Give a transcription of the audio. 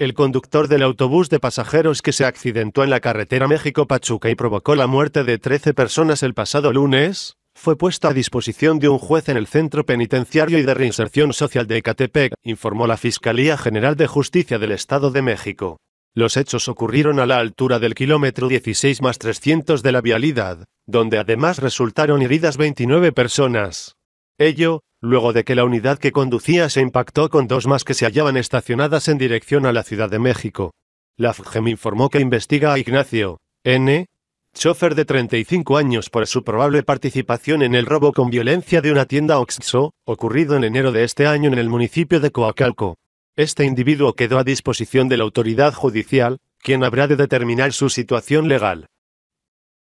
el conductor del autobús de pasajeros que se accidentó en la carretera México-Pachuca y provocó la muerte de 13 personas el pasado lunes, fue puesto a disposición de un juez en el Centro Penitenciario y de Reinserción Social de Ecatepec, informó la Fiscalía General de Justicia del Estado de México. Los hechos ocurrieron a la altura del kilómetro 16 más 300 de la vialidad, donde además resultaron heridas 29 personas. Ello, luego de que la unidad que conducía se impactó con dos más que se hallaban estacionadas en dirección a la Ciudad de México. La FGM informó que investiga a Ignacio N., chofer de 35 años por su probable participación en el robo con violencia de una tienda Oxxo, ocurrido en enero de este año en el municipio de Coacalco. Este individuo quedó a disposición de la autoridad judicial, quien habrá de determinar su situación legal.